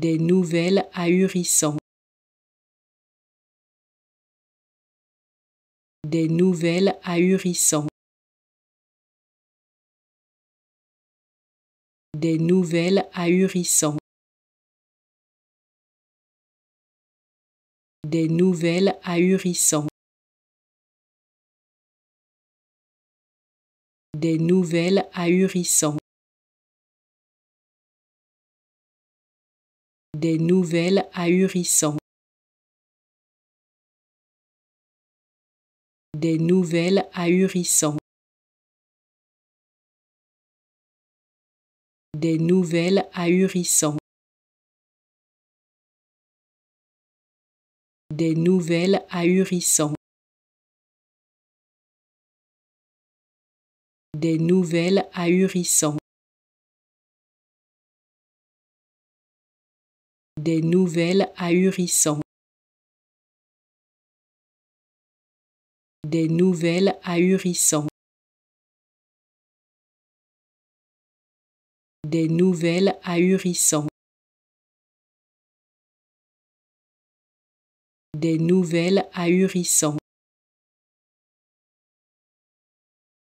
des nouvelles ahurissantes. Des nouvelles ahurissantes. Des nouvelles ahurissantes. Des nouvelles ahurissantes. Des nouvelles ahurissantes. des nouvelles ahurissantes. Des nouvelles ahurissantes. Des nouvelles ahurissantes. Des nouvelles ahurissantes. Des nouvelles ahurissantes. des nouvelles ahurissantes. Des nouvelles ahurissantes. Des nouvelles ahurissantes. Des nouvelles ahurissantes.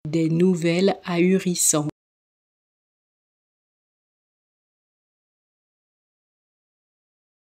Des nouvelles ahurissantes.